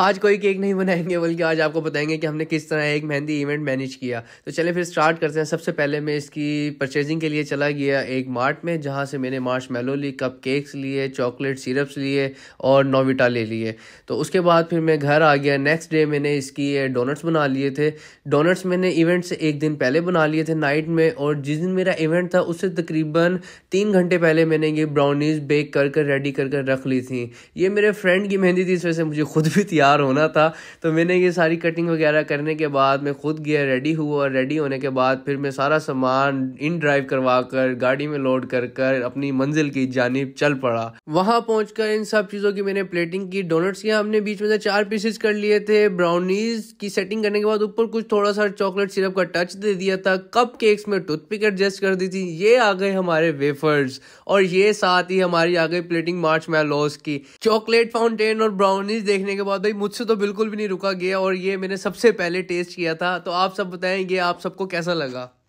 आज कोई केक नहीं बनाएंगे बल्कि आज आपको बताएंगे कि हमने किस तरह एक मेहंदी इवेंट मैनेज किया तो चले फिर स्टार्ट करते हैं सबसे पहले मैं इसकी परचेजिंग के लिए चला गया एक मार्ट में जहाँ से मैंने मार्च मेलो ली कप केक्स लिए चॉकलेट सिरप्स लिए और नोविटा ले लिए तो उसके बाद फिर मैं घर आ गया नेक्स्ट डे मैंने इसकी डोनट्स बना लिए थे डोनट्स मैंने इवेंट से एक दिन पहले बना लिए थे नाइट में और जिस दिन मेरा इवेंट था उससे तकरीबन तीन घंटे पहले मैंने ये ब्राउनीज़ बेक कर कर रेडी कर कर रख ली थी ये मेरे फ्रेंड की मेहंदी थी इस वजह से मुझे खुद भी तैयार होना था तो मैंने ये सारी कटिंग वगैरह करने के बाद मैं खुद गया रेडी हुआ और रेडी होने के बाद फिर मैं सारा सामान इन ड्राइव करवा कर गाड़ी में लोड कर कर अपनी मंजिल की जानब चल पड़ा वहाँ पहुँच इन सब चीज़ों की मैंने प्लेटिंग की डोनट्स किया हमने बीच में से चार पीसेस कर लिए थे ब्राउनीज की सेटिंग करने के बाद ऊपर कुछ थोड़ा सा चॉकलेट सिरप का टच दे दिया था कप केक्स में टूथपिक एडजस्ट कर दी थी ये आ गए हमारे वेफर्स और ये साथ ही हमारी आ गई प्लेटिंग मार्च मैलोस की चॉकलेट फाउंटेन और ब्राउनीज देखने के बाद भाई मुझसे तो बिल्कुल भी नहीं रुका गया और ये मैंने सबसे पहले टेस्ट किया था तो आप सब बताएं ये आप सबको कैसा लगा